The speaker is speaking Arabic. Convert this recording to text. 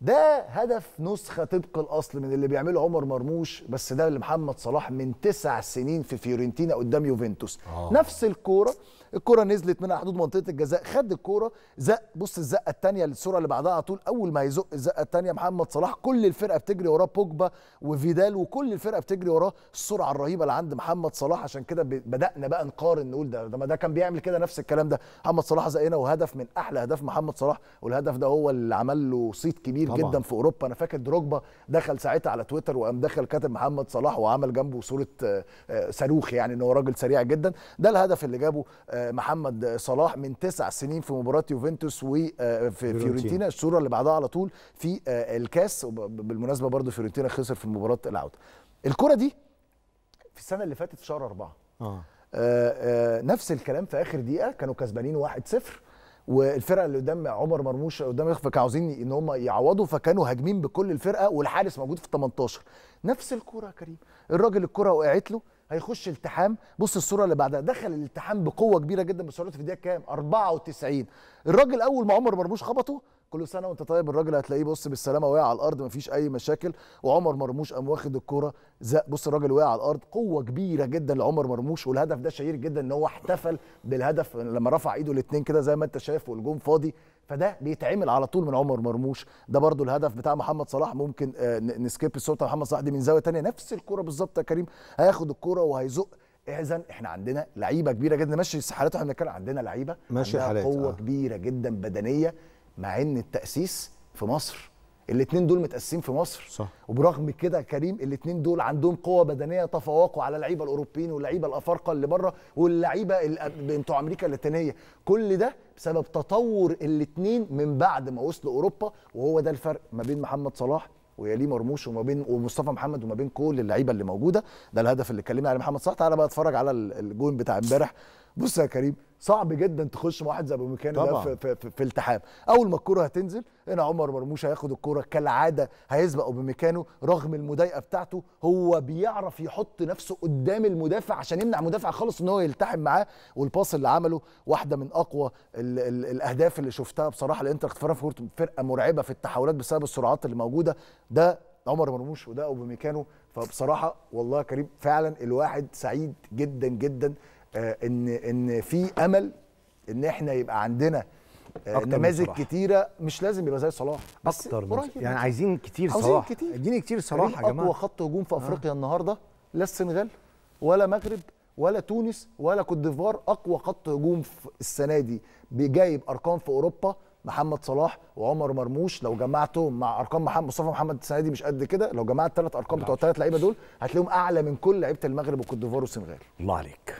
ده هدف نسخه طبق الاصل من اللي بيعمله عمر مرموش بس ده اللي محمد صلاح من تسع سنين في فيورنتينا قدام يوفنتوس آه. نفس الكوره الكوره نزلت من حدود منطقه الجزاء خد الكوره زق بص الزقه الثانيه الصوره اللي بعدها على طول اول ما يزق الزقه الثانيه محمد صلاح كل الفرقه بتجري وراه بوجبا وفيدال وكل الفرقه بتجري وراه السرعه الرهيبه اللي عند محمد صلاح عشان كده بدانا بقى نقارن نقول ده ده, كان بيعمل كده نفس الكلام ده محمد صلاح زقنا وهدف من احلى اهداف محمد صلاح والهدف ده هو اللي عمل له صيت كبير كتير طبعا. جدا في اوروبا انا فاكر دروجبا دخل ساعتها على تويتر وقام دخل كاتب محمد صلاح وعمل جنبه صوره آه، آه، صاروخ يعني ان هو راجل سريع جدا ده الهدف اللي جابه آه، محمد صلاح من تسع سنين في مباراه يوفنتوس وفي فيورنتينا الصوره اللي بعدها على طول في الكاس بالمناسبه برضه فيورنتينا خسر في مباراه العوده الكره دي في السنه اللي فاتت في شهر أربعة آه. آه آه نفس الكلام في اخر دقيقه كانوا كسبانين 1-0 والفرقه اللي قدام عمر مرموش قدام يخفى كانوا عاوزين ان هم يعوضوا فكانوا هاجمين بكل الفرقه والحارس موجود في ال 18 نفس الكوره يا كريم الراجل الكوره وقعت له هيخش التحام بص الصوره اللي بعدها دخل الالتحام بقوه كبيره جدا بسرعته في الدقيقه كام 94 الراجل اول ما عمر مرموش خبطه كل سنه وانت طيب الراجل هتلاقيه بص بالسلامه واقع على الارض مفيش اي مشاكل وعمر مرموش قام واخد الكوره زق بص الراجل واقع على الارض قوه كبيره جدا لعمر مرموش والهدف ده شهير جدا ان هو احتفل بالهدف لما رفع ايده الاثنين كده زي ما انت شايف والجون فاضي فده بيتعمل على طول من عمر مرموش ده برضو الهدف بتاع محمد صلاح ممكن آه، نسكيب الصوره محمد صلاح دي من زاويه ثانيه نفس الكوره بالظبط يا كريم هياخد الكوره وهيزق اذا احنا عندنا لعيبه كبيره جدا ماشي حالاته واحنا بنتكلم عندنا لعيبه ماشي عندنا قوه آه. كبيره جدا بدنيه مع ان التاسيس في مصر الاثنين دول متاسسين في مصر صح. وبرغم كده كريم الاثنين دول عندهم قوه بدنيه تفوقوا على اللعيبه الاوروبيين واللعيبه الافارقه اللي بره واللعيبه بتوع امريكا اللاتينيه كل ده بسبب تطور الاثنين من بعد ما وصلوا اوروبا وهو ده الفرق ما بين محمد صلاح ويليه مرموش وما بين ومصطفى محمد وما بين كل اللعيبه اللي موجوده ده الهدف اللي اتكلمنا عليه محمد صلاح تعالى بقى اتفرج على الجون بتاع امبارح بص يا كريم صعب جدا تخش مع واحد زي ابو ميكانو ده في, في, في, في التحام اول ما الكره هتنزل هنا عمر مرموش هياخد الكره كالعاده هيسبق ابو ميكانو رغم المضايقه بتاعته هو بيعرف يحط نفسه قدام المدافع عشان يمنع مدافع خالص ان هو يلتحم معاه والباص اللي عمله واحده من اقوى الـ الـ الاهداف اللي شفتها بصراحه الانتر فرانكفورت فرقه مرعبه في التحولات بسبب السرعات اللي موجوده ده عمر مرموش وده ابو ميكانو فبصراحه والله كريم فعلا الواحد سعيد جدا جدا آه، ان ان في امل ان احنا يبقى عندنا آه، نماذج كتيره مش لازم يبقى زي صلاح بس اكتر من يعني, يعني عايزين كتير عايزين صلاح كتير اديني كتير صلاح يا جماعه اقوى خط هجوم في افريقيا آه. النهارده لا السنغال ولا مغرب ولا تونس ولا كوت ديفوار اقوى خط هجوم في السنه دي بيجايب ارقام في اوروبا محمد صلاح وعمر مرموش لو جمعتهم مع ارقام محمد مصطفى محمد السنه دي مش قد كده لو جمعت ثلاث ارقام بتوع الثلاث لعيبه دول هتلاقيهم اعلى من كل لعيبه المغرب والكوت ديفوار والسنغال الله عليك